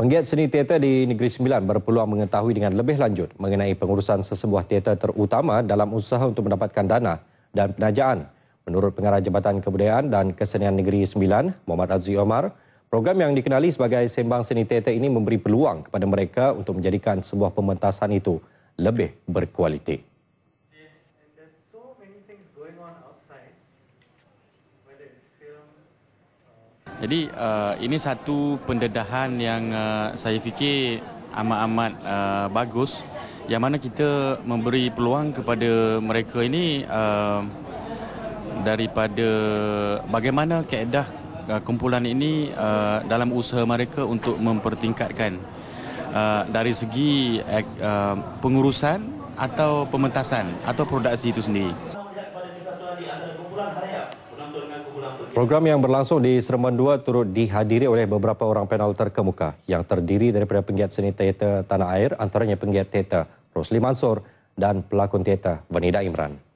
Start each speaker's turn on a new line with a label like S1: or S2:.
S1: Penggiat seni teater di Negeri Sembilan berpeluang mengetahui dengan lebih lanjut mengenai pengurusan sesebuah teater terutama dalam usaha untuk mendapatkan dana dan penajaan. Menurut Pengarah Jabatan Kebudayaan dan Kesenian Negeri Sembilan, Muhammad Azri Omar, program yang dikenali sebagai Sembang Seni Teater ini memberi peluang kepada mereka untuk menjadikan sebuah pementasan itu lebih berkualiti.
S2: Jadi uh, ini satu pendedahan yang uh, saya fikir amat-amat uh, bagus yang mana kita memberi peluang kepada mereka ini uh, daripada bagaimana keedah uh, kumpulan ini uh, dalam usaha mereka untuk mempertingkatkan uh, dari segi uh,
S1: pengurusan atau pementasan atau produksi itu sendiri. Program yang berlangsung di Seremban 2 turut dihadiri oleh beberapa orang panel terkemuka yang terdiri daripada penggiat seni teater tanah air antaranya penggiat teater Rosli Mansor dan pelakon teater Benida Imran.